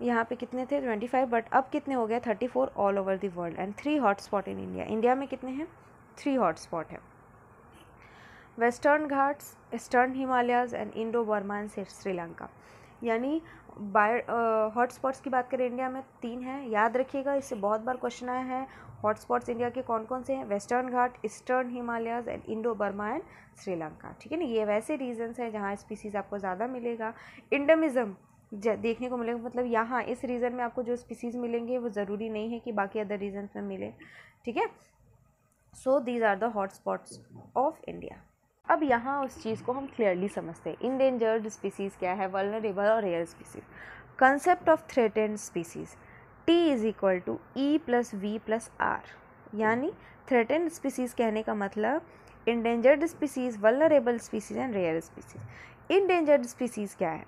यहाँ पे कितने थे 25 बट अब कितने हो गए 34 all over the world and three hot spot in India India में कितने हैं थ्री हॉट स्पॉट हैं western Ghats eastern Himalayas and Indo Burma and Sri Lanka यानी बाय हॉट स्पॉट्स की बात करें इंडिया में तीन हैं याद रखिएगा इससे बहुत बार क्वेश्चन आया है हॉटस्पॉट्स इंडिया के कौन कौन से हैं western Ghat eastern Himalayas and Indo Burma and Sri Lanka ठीक है ना ये वैसे रीजन्स हैं जहाँ स्पीसीज़ आपको ज़्यादा मिलेगा इंडमिज़म देखने को मिलेगा मतलब यहाँ इस रीजन में आपको जो स्पीसीज़ मिलेंगे वो ज़रूरी नहीं है कि बाकी अदर रीजन में मिले ठीक है so these are the hotspots of India अब यहाँ उस चीज़ को हम क्लियरली समझते हैं इंडेंजर्ड स्पीसीज़ क्या है वर्नरेबल और rare species concept of threatened species T is equal to E plus V plus R यानी थ्रेटेंड स्पीसीज़ कहने का मतलब endangered species vulnerable species and rare species endangered species क्या है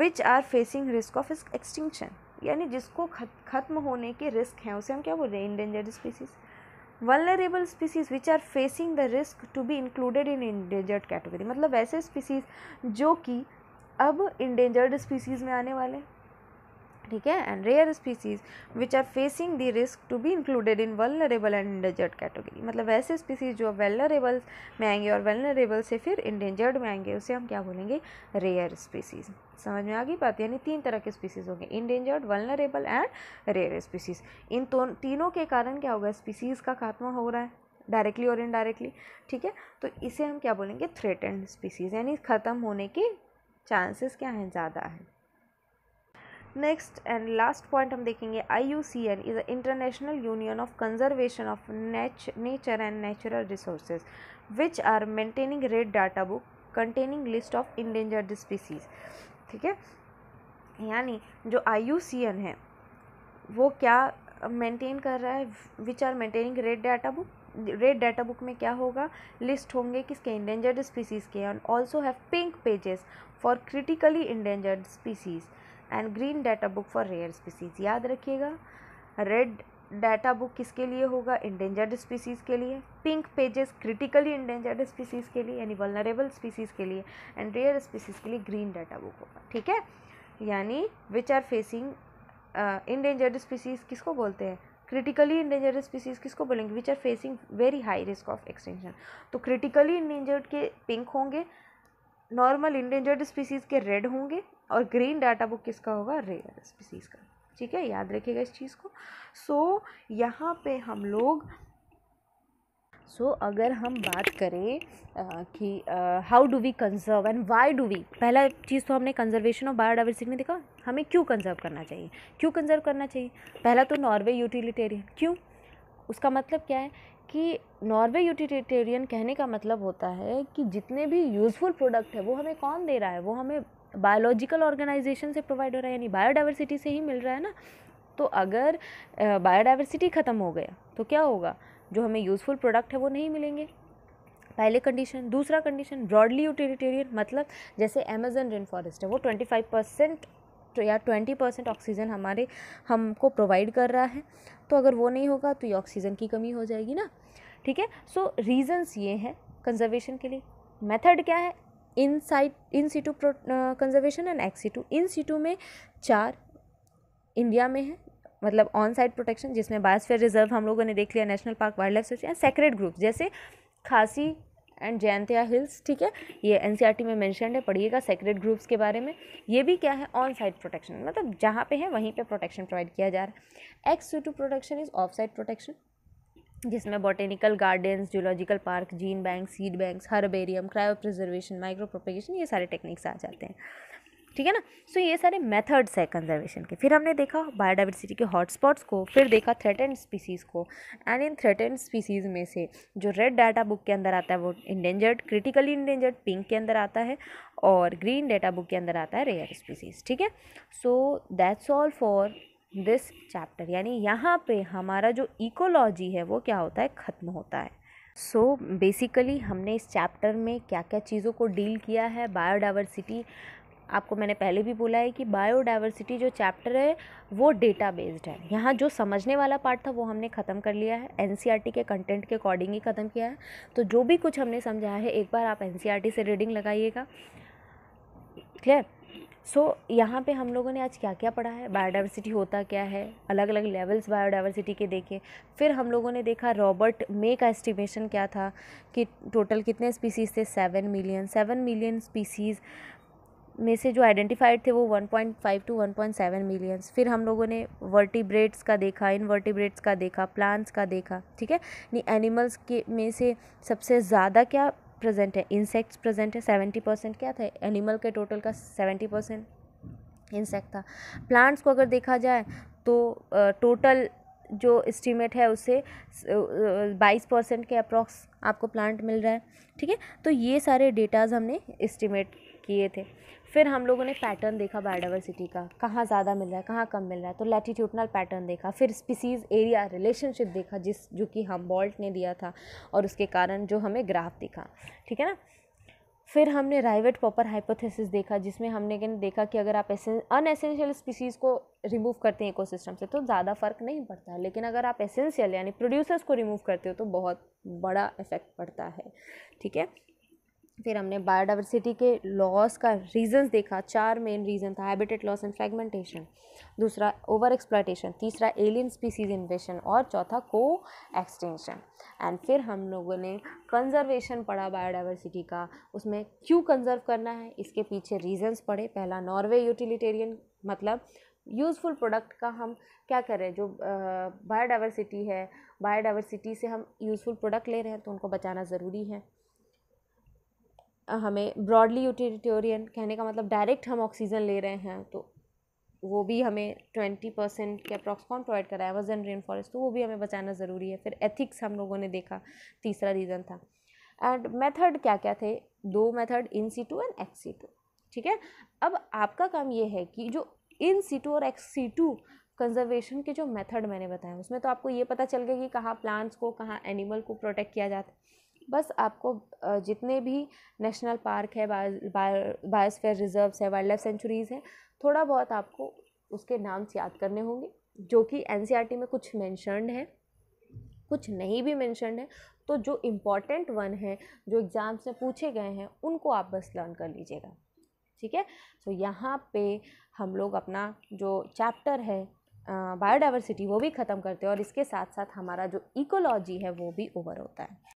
which are facing risk of extinction यानी जिसको खत्म होने के रिस्क हैं उसे हम क्या बोल रहे हैं endangered species vulnerable species which are facing the risk to be included in endangered category मतलब ऐसे स्पीसीज़ जो कि अब इंडेंजर्ड स्पीसीज़ में आने वाले हैं ठीक है and rare species which are facing the risk to be included in vulnerable and endangered category मतलब ऐसे स्पीसीज जो वेलनरेबल में आएंगे और वेलरेबल से फिर इंडेंजर्ड में आएंगे उसे हम क्या बोलेंगे रेयर स्पीसीज समझ में आ गई बात यानी तीन तरह के स्पीसीज होंगे endangered vulnerable and rare species इन तो, तीनों के कारण क्या होगा स्पीसीज का खात्मा हो रहा है डायरेक्टली और इनडायरेक्टली ठीक है तो इसे हम क्या बोलेंगे थ्रेटेंड स्पीसीज यानी ख़त्म होने के चांसेस क्या हैं ज़्यादा है नेक्स्ट एंड लास्ट पॉइंट हम देखेंगे I U C N is international union of conservation of nature and natural resource which are maintaining red data book containing list of endangered species ठीक है यानी जो आई यू सी एन है वो क्या maintain कर रहा है which are maintaining red data book red data book में क्या होगा लिस्ट होंगे किसके इंडेंजर्ड स्पीसीज़ के and also have pink pages for critically endangered species and green data book for rare species याद रखिएगा रेड डाटा बुक किसके लिए होगा इंडेंजर्ड स्पीसीज़ के लिए pink pages critically endangered species के लिए यानी वलनरेबल स्पीसीज़ के लिए एंड रेयर स्पीसीज़ के लिए ग्रीन डाटा बुक होगा ठीक है यानी which are facing endangered species किसको बोलते हैं क्रिटिकली इंडेंजर्ड स्पीसीज़ किसको बोलेंगे which are facing very high risk of extension तो क्रिटिकली इंडेंजर्ड के पिंक होंगे नॉर्मल इंडेंजर्ड स्पीसीज़ के रेड होंगे और ग्रीन डाटा वो किसका होगा रेयर स्पीसीज़ का ठीक है याद रखिएगा इस चीज़ को सो so, यहाँ पे हम लोग सो so, अगर हम बात करें आ, कि how do we conserve and why do we पहला चीज़ तो हमने कंजर्वेशन और बायोडाइवर्सिटी में देखा हमें क्यों कंजर्व करना चाहिए क्यों कंजर्व करना चाहिए पहला तो नॉर्वे यूटिलिटेरियन क्यों उसका मतलब क्या है कि नॉर्वे यूटिलिटेरियन कहने का मतलब होता है कि जितने भी यूज़फुल प्रोडक्ट है वो हमें कौन दे रहा है वो हमें बायोलॉजिकल ऑर्गेनाइजेशन से प्रोवाइड हो रहा है यानी बायोडाइवर्सिटी से ही मिल रहा है ना तो अगर बायोडाइवर्सिटी ख़त्म हो गया तो क्या होगा जो हमें यूज़फुल प्रोडक्ट है वो नहीं मिलेंगे पहले कंडीशन दूसरा कंडीशन ब्रॉडली यूटिलिटेरियन मतलब जैसे अमेजन रेन फॉरेस्ट है वो ट्वेंटी फाइव परसेंट या ट्वेंटी परसेंट ऑक्सीजन हमारे हमको प्रोवाइड कर रहा है तो अगर वो नहीं होगा तो ये ऑक्सीजन की कमी हो जाएगी ना ठीक है सो रीज़न्स ये हैं कंजर्वेशन के लिए मेथड क्या है in site in situ conservation and ex situ in situ में चार इंडिया में है मतलब ऑन साइट प्रोटेक्शन जिसमें बायोस्फीयर रिजर्व हम लोगों ने देख लिया national park wildlife service and sacred grove जैसे खासी एंड जयंतिया हिल्स ठीक है ये टी e में मैंशन है पढ़िएगा सेक्रेट ग्रुप्स के बारे में ये भी क्या है ऑन साइट प्रोटेक्शन मतलब जहाँ पे है वहीं पे प्रोटेक्शन प्रोवाइड किया जा रहा है ex situ protection is off site protection जिसमें botanical gardens zoological park gene bank seed banks herbarium cryo preservation micro propagation ये सारे टेक्निक्स आ जाते हैं ठीक है ना सो so, ये सारे मेथड्स है कंजर्वेशन के फिर हमने देखा बायोडाइवर्सिटी के हॉटस्पॉट्स को फिर देखा थ्रेटेंड स्पीसीज़ को एंड इन थ्रेटेंड स्पीसीज़ में से जो रेड डाटा बुक के अंदर आता है वो इंडेंजर्ड क्रिटिकली इंडेंजर्ड पिंक के अंदर आता है और ग्रीन डाटा बुक के अंदर आता है रेयर स्पीसीज़ ठीक है so that's all for this chapter यानी यहाँ पे हमारा जो इकोलॉजी है वो क्या होता है ख़त्म होता है सो so, बेसिकली हमने इस चैप्टर में क्या क्या चीज़ों को डील किया है बायोडाइवर्सिटी आपको मैंने पहले भी बोला है कि बायोडाइवर्सिटी जो चैप्टर है वो डेटा बेस्ड है यहाँ जो समझने वाला पार्ट था वो हमने ख़त्म कर लिया है एन e के कंटेंट के अकॉर्डिंग ही ख़त्म किया है तो जो भी कुछ हमने समझाया है एक बार आप एन e से रीडिंग लगाइएगा क्लियर सो so, यहाँ पे हम लोगों ने आज क्या क्या पढ़ा है बायोडाइवर्सिटी होता क्या है अलग अलग लेवल्स बायोडाइवर्सिटी के देखे फिर हम लोगों ने देखा रॉबर्ट मे का एस्टिमेशन क्या था कि टोटल कितने स्पीसीज थे seven million seven million species में से जो आइडेंटिफाइड थे वो 1.5 टू 1.7 मिलियंस फिर हम लोगों ने वर्टिब्रेट्स का देखा वर्टिब्रेट्स का देखा प्लांट्स का देखा ठीक है नहीं एनिमल्स के में से सबसे ज़्यादा क्या प्रेजेंट है इंसेक्ट्स प्रेजेंट है सेवेंटी परसेंट क्या था एनिमल के टोटल का सेवेंटी परसेंट इंसेक्ट था प्लांट्स को अगर देखा जाए तो टोटल जो इस्टीमेट है उससे बाईस परसेंट के अप्रॉक्स आपको प्लांट मिल रहा है ठीक है तो ये सारे डेटाज हमने इस्टीमेट किए थे फिर हम लोगों ने पैटर्न देखा बायोडाइवर्सिटी का कहाँ ज़्यादा मिल रहा है कहाँ कम मिल रहा है तो लैटीट्यूडनल पैटर्न देखा फिर स्पीसीज़ एरिया रिलेशनशिप देखा जिस जो कि हम बॉल्ट ने दिया था और उसके कारण जो हमें ग्राफ दिखा ठीक है ना फिर हमने राइवेट पॉपर हाइपोथेसिस देखा जिसमें हमने देखा कि अगर आप एसें अनएसेंशियल स्पीसीज़ को रिमूव करते हैं इकोसिस्टम से तो ज़्यादा फर्क नहीं पड़ता है लेकिन अगर आप एसेंशियल यानी प्रोड्यूसर्स को रिमूव करते हो तो बहुत बड़ा इफेक्ट पड़ता है ठीक है फिर हमने बायोडाइवर्सिटी के लॉस का रीजंस देखा चार मेन रीज़न था हैबिटेट लॉस एंड फ्रेगमेंटेशन दूसरा ओवर एक्सप्लाइटेशन तीसरा एलियन स्पीसीज इन्वेशन और चौथा को एक्सटेंशन एंड फिर हम लोगों ने कंजर्वेशन पढ़ा बायोडाइवर्सिटी का उसमें क्यों कंजर्व करना है इसके पीछे रीजंस पढ़े पहला नॉर्वे यूटिलिटेरियन मतलब यूज़फुल प्रोडक्ट का हम क्या कर रहे हैं जो बायोडाइवर्सिटी है बायोडाइवर्सिटी से हम यूज़फुल प्रोडक्ट ले रहे हैं तो उनको बचाना ज़रूरी है हमें ब्रॉडली यूटिलिटेरियन कहने का मतलब डायरेक्ट हम ऑक्सीजन ले रहे हैं तो वो भी हमें ट्वेंटी परसेंट के अप्रॉक्स कौन प्रोवाइड कर वज रेन फॉरेस्ट तो वो भी हमें बचाना ज़रूरी है फिर एथिक्स हम लोगों ने देखा तीसरा रीज़न था एंड मेथड क्या क्या थे दो method in situ and ex situ ठीक है अब आपका काम ये है कि जो इन सी टू और एक्स सी टू कंजर्वेशन के जो मेथड मैंने बताया उसमें तो आपको ये पता चल गया कि कहाँ प्लांट्स को कहाँ एनिमल को प्रोटेक्ट किया जाता है बस आपको जितने भी नेशनल पार्क है बायोस्फेयर रिजर्व्स है वाइल्ड लाइफ सेंचुरीज़ हैं थोड़ा बहुत आपको उसके नाम्स याद करने होंगे जो कि एन e में कुछ मैंशनड है कुछ नहीं भी मैंशनड है तो जो इम्पॉर्टेंट वन है जो एग्ज़ाम्स में पूछे गए हैं उनको आप बस लर्न कर लीजिएगा ठीक है सो यहाँ पे हम लोग अपना जो चैप्टर है बायोडाइवर्सिटी वो भी ख़त्म करते हैं और इसके साथ साथ हमारा जो इकोलॉजी है वो भी ओवर होता है